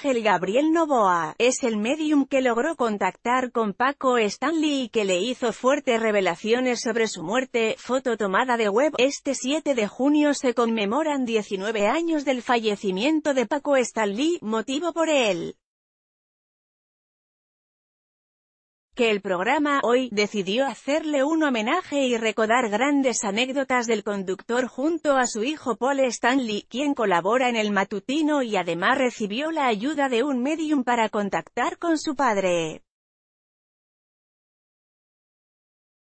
Ángel Gabriel Novoa, es el medium que logró contactar con Paco Stanley y que le hizo fuertes revelaciones sobre su muerte, foto tomada de web. Este 7 de junio se conmemoran 19 años del fallecimiento de Paco Stanley, motivo por él. que el programa Hoy decidió hacerle un homenaje y recordar grandes anécdotas del conductor junto a su hijo Paul Stanley, quien colabora en el matutino y además recibió la ayuda de un medium para contactar con su padre.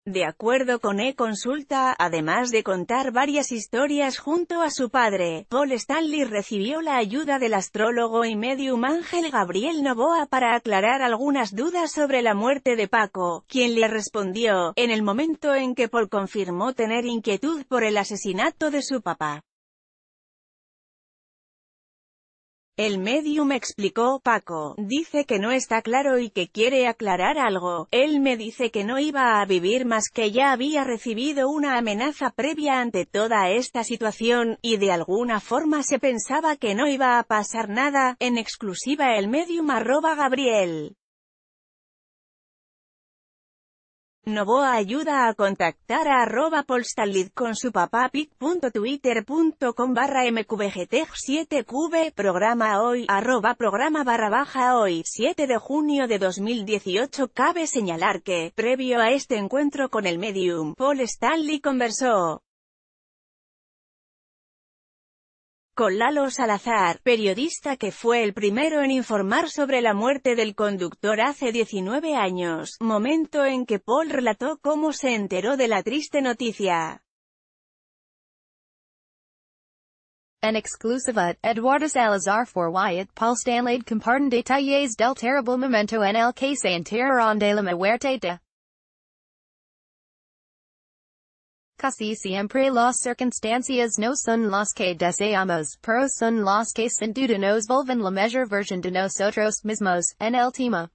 De acuerdo con E-Consulta, además de contar varias historias junto a su padre, Paul Stanley recibió la ayuda del astrólogo y medium Ángel Gabriel Novoa para aclarar algunas dudas sobre la muerte de Paco, quien le respondió, en el momento en que Paul confirmó tener inquietud por el asesinato de su papá. El medium explicó, Paco, dice que no está claro y que quiere aclarar algo, él me dice que no iba a vivir más que ya había recibido una amenaza previa ante toda esta situación, y de alguna forma se pensaba que no iba a pasar nada, en exclusiva el medium arroba Gabriel. Novoa ayuda a contactar a arroba Stanley con su papá pic.twitter.com barra 7 qv programa hoy, arroba programa barra baja hoy, 7 de junio de 2018 cabe señalar que, previo a este encuentro con el medium, Paul Stanley conversó con Lalo Salazar, periodista que fue el primero en informar sobre la muerte del conductor hace 19 años, momento en que Paul relató cómo se enteró de la triste noticia. Salazar del terrible momento en el casi siempre las circunstancias no son las que deseamos, pero son las que sin duda nos vuelven la mejor versión de nosotros mismos, en el tema.